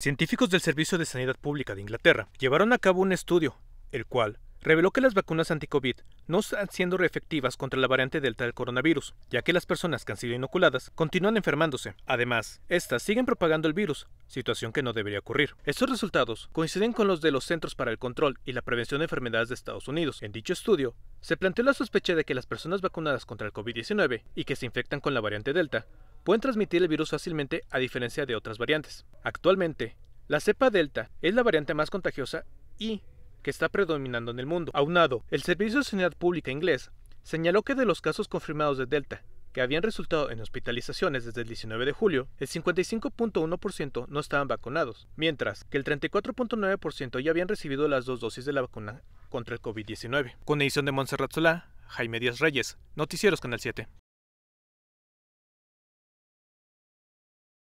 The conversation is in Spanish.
Científicos del Servicio de Sanidad Pública de Inglaterra llevaron a cabo un estudio, el cual reveló que las vacunas anti-COVID no están siendo efectivas contra la variante Delta del coronavirus, ya que las personas que han sido inoculadas continúan enfermándose. Además, estas siguen propagando el virus, situación que no debería ocurrir. Estos resultados coinciden con los de los Centros para el Control y la Prevención de Enfermedades de Estados Unidos. En dicho estudio, se planteó la sospecha de que las personas vacunadas contra el COVID-19 y que se infectan con la variante Delta pueden transmitir el virus fácilmente a diferencia de otras variantes. Actualmente, la cepa Delta es la variante más contagiosa y que está predominando en el mundo. Aunado, el Servicio de Sanidad Pública inglés señaló que de los casos confirmados de Delta, que habían resultado en hospitalizaciones desde el 19 de julio, el 55.1% no estaban vacunados, mientras que el 34.9% ya habían recibido las dos dosis de la vacuna contra el COVID-19. Con edición de Montserrat Solá, Jaime Díaz Reyes, Noticieros Canal 7.